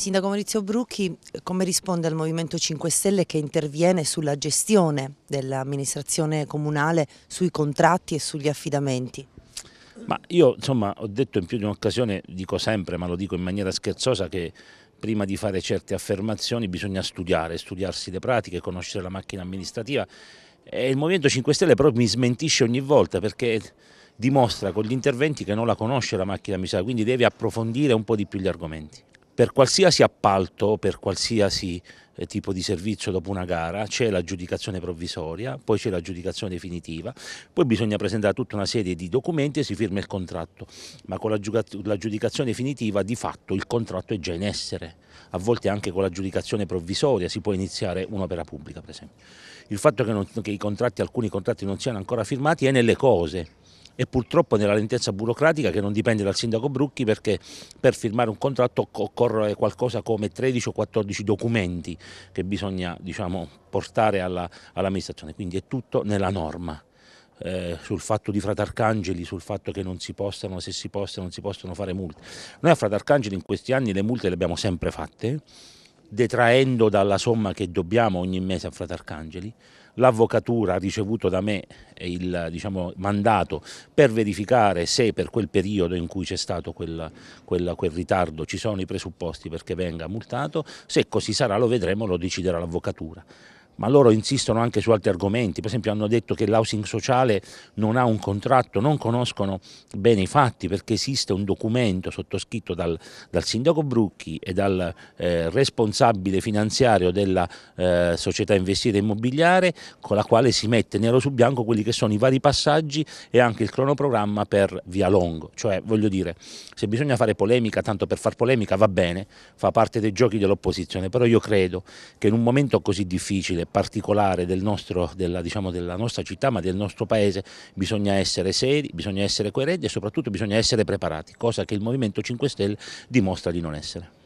Sindaco Maurizio Brucchi, come risponde al Movimento 5 Stelle che interviene sulla gestione dell'amministrazione comunale, sui contratti e sugli affidamenti? Ma io insomma ho detto in più di un'occasione, dico sempre ma lo dico in maniera scherzosa che prima di fare certe affermazioni bisogna studiare, studiarsi le pratiche, conoscere la macchina amministrativa e il Movimento 5 Stelle però mi smentisce ogni volta perché dimostra con gli interventi che non la conosce la macchina amministrativa, quindi deve approfondire un po' di più gli argomenti per qualsiasi appalto, per qualsiasi eh, tipo di servizio dopo una gara, c'è l'aggiudicazione provvisoria, poi c'è l'aggiudicazione definitiva, poi bisogna presentare tutta una serie di documenti e si firma il contratto, ma con l'aggiudicazione definitiva di fatto il contratto è già in essere, a volte anche con l'aggiudicazione provvisoria si può iniziare un'opera pubblica per esempio. Il fatto che, non, che contratti, alcuni contratti non siano ancora firmati è nelle cose, e purtroppo nella lentezza burocratica che non dipende dal sindaco Brucchi perché per firmare un contratto occorre qualcosa come 13 o 14 documenti che bisogna diciamo, portare alla, all'amministrazione, quindi è tutto nella norma. Eh, sul fatto di Fratarcangeli, sul fatto che non si possano, se si possono, non si possono fare multe. Noi a Fratarcangeli in questi anni le multe le abbiamo sempre fatte, detraendo dalla somma che dobbiamo ogni mese a Fratarcangeli, l'avvocatura ha ricevuto da me il diciamo, mandato per verificare se per quel periodo in cui c'è stato quel, quel, quel, ritardo ci sono i presupposti perché venga multato, se così sarà lo vedremo, lo deciderà l'avvocatura ma loro insistono anche su altri argomenti, per esempio hanno detto che l'housing sociale non ha un contratto, non conoscono bene i fatti perché esiste un documento sottoscritto dal, dal sindaco Brucchi e dal eh, responsabile finanziario della eh, società investita immobiliare con la quale si mette nero su bianco quelli che sono i vari passaggi e anche il cronoprogramma per Via Longo, cioè voglio dire se bisogna fare polemica tanto per far polemica va bene, fa parte dei giochi dell'opposizione, però io credo che in un momento così difficile particolare del nostro, della, diciamo, della nostra città ma del nostro paese bisogna essere seri, bisogna essere coerenti e soprattutto bisogna essere preparati, cosa che il Movimento 5 Stelle dimostra di non essere.